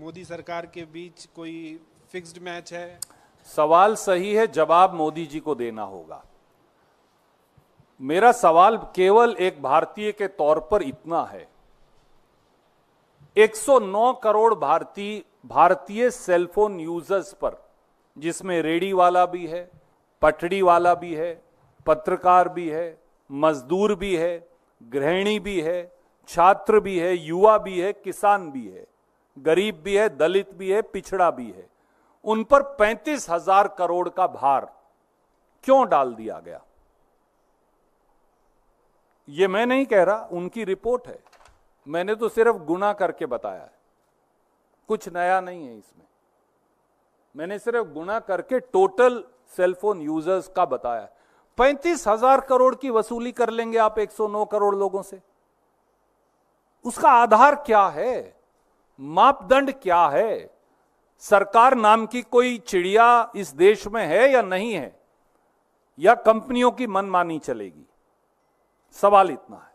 मोदी सरकार के बीच कोई फिक्स्ड मैच है सवाल सही है जवाब मोदी जी को देना होगा मेरा सवाल केवल एक भारतीय के तौर पर इतना है 109 करोड़ भारतीय भारतीय सेलफोन यूजर्स पर जिसमें रेडी वाला भी है पटड़ी वाला भी है पत्रकार भी है मजदूर भी है गृहिणी भी है छात्र भी है युवा भी है किसान भी है गरीब भी है दलित भी है पिछड़ा भी है उन पर पैंतीस हजार करोड़ का भार क्यों डाल दिया गया ये मैं नहीं कह रहा उनकी रिपोर्ट है मैंने तो सिर्फ गुना करके बताया है कुछ नया नहीं है इसमें मैंने सिर्फ गुना करके टोटल सेलफोन यूजर्स का बताया पैंतीस हजार करोड़ की वसूली कर लेंगे आप 109 करोड़ लोगों से उसका आधार क्या है मापदंड क्या है सरकार नाम की कोई चिड़िया इस देश में है या नहीं है या कंपनियों की मनमानी चलेगी सवाल इतना है